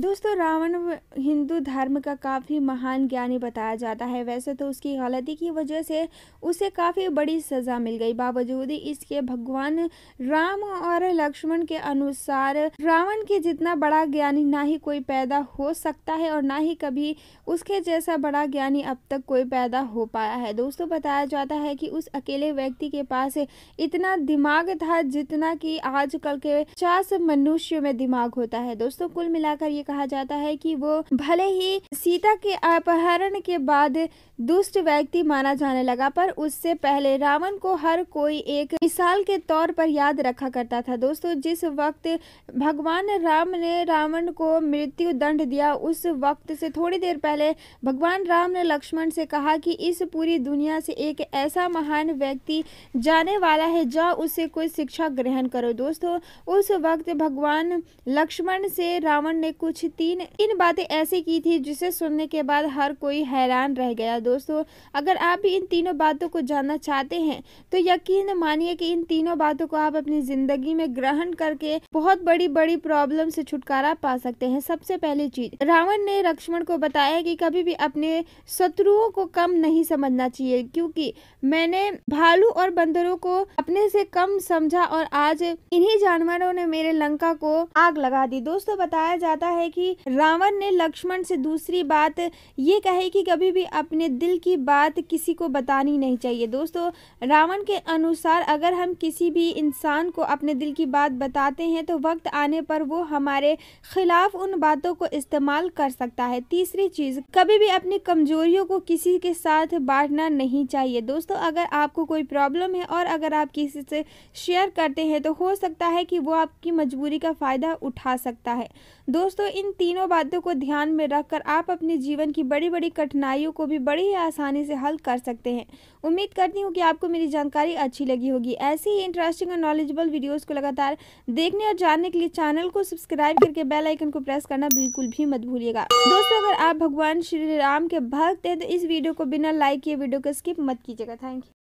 दोस्तों रावण हिंदू धर्म का काफ़ी महान ज्ञानी बताया जाता है वैसे तो उसकी गलती की वजह से उसे काफ़ी बड़ी सज़ा मिल गई बावजूद इसके भगवान राम और लक्ष्मण के अनुसार रावण के जितना बड़ा ज्ञानी ना ही कोई पैदा हो सकता है और ना ही कभी उसके जैसा बड़ा ज्ञानी अब तक कोई पैदा हो पाया है दोस्तों बताया जाता है कि उस अकेले व्यक्ति के पास इतना दिमाग था जितना कि आजकल के पचास मनुष्य में दिमाग होता है दोस्तों कुल मिलाकर ये कहा जाता है कि वो भले ही सीता के अपहरण के बाद दुष्ट व्यक्ति माना जाने लगा पर उससे पहले रावण को हर कोई एक मिसाल के तौर पर याद रखा करता था दोस्तों जिस वक्त भगवान राम ने रावण को मृत्यु दंड दिया उस वक्त से थोड़ी देर पहले भगवान राम ने लक्ष्मण से कहा कि इस पूरी दुनिया से एक ऐसा महान व्यक्ति जाने वाला है जो उससे कोई शिक्षा ग्रहण करो दोस्तों उस वक्त भगवान लक्ष्मण से रावण ने कुछ कुछ तीन इन बातें ऐसी की थी जिसे सुनने के बाद हर कोई हैरान रह गया दोस्तों अगर आप भी इन तीनों बातों को जानना चाहते हैं तो यकीन मानिए कि इन तीनों बातों को आप अपनी जिंदगी में ग्रहण करके बहुत बड़ी बड़ी प्रॉब्लम से छुटकारा पा सकते हैं सबसे पहली चीज रावण ने लक्ष्मण को बताया कि कभी भी अपने शत्रुओं को कम नहीं समझना चाहिए क्योंकि मैंने भालू और बंदरों को अपने से कम समझा और आज इन्हीं जानवरों ने मेरे लंका को आग लगा दी दोस्तों बताया जाता है है कि रावण ने लक्ष्मण से दूसरी बात ये कहे कि कभी भी अपने दिल की बात किसी को बतानी नहीं चाहिए दोस्तों रावण के अनुसार अगर हम किसी भी इंसान को अपने दिल की बात बताते हैं तो वक्त आने पर वो हमारे खिलाफ उन बातों को इस्तेमाल कर सकता है तीसरी चीज़ कभी भी अपनी कमजोरियों को किसी के साथ बांटना नहीं चाहिए दोस्तों अगर आपको कोई प्रॉब्लम है और अगर आप किसी से शेयर करते हैं तो हो सकता है कि वो आपकी मजबूरी का फ़ायदा उठा सकता है दोस्तों इन तीनों बातों को ध्यान में रखकर आप अपने जीवन की बड़ी बड़ी कठिनाइयों को भी बड़ी ही आसानी से हल कर सकते हैं उम्मीद करती हूँ कि आपको मेरी जानकारी अच्छी लगी होगी ऐसी ही इंटरेस्टिंग और नॉलेजेबल वीडियोज़ को लगातार देखने और जानने के लिए चैनल को सब्सक्राइब करके बेल आइकन को प्रेस करना बिल्कुल भी मत भूलिएगा दोस्तों अगर आप भगवान श्री राम के भक्त हैं तो इस वीडियो को बिना लाइक किए वीडियो को स्किप मत कीजिएगा थैंक यू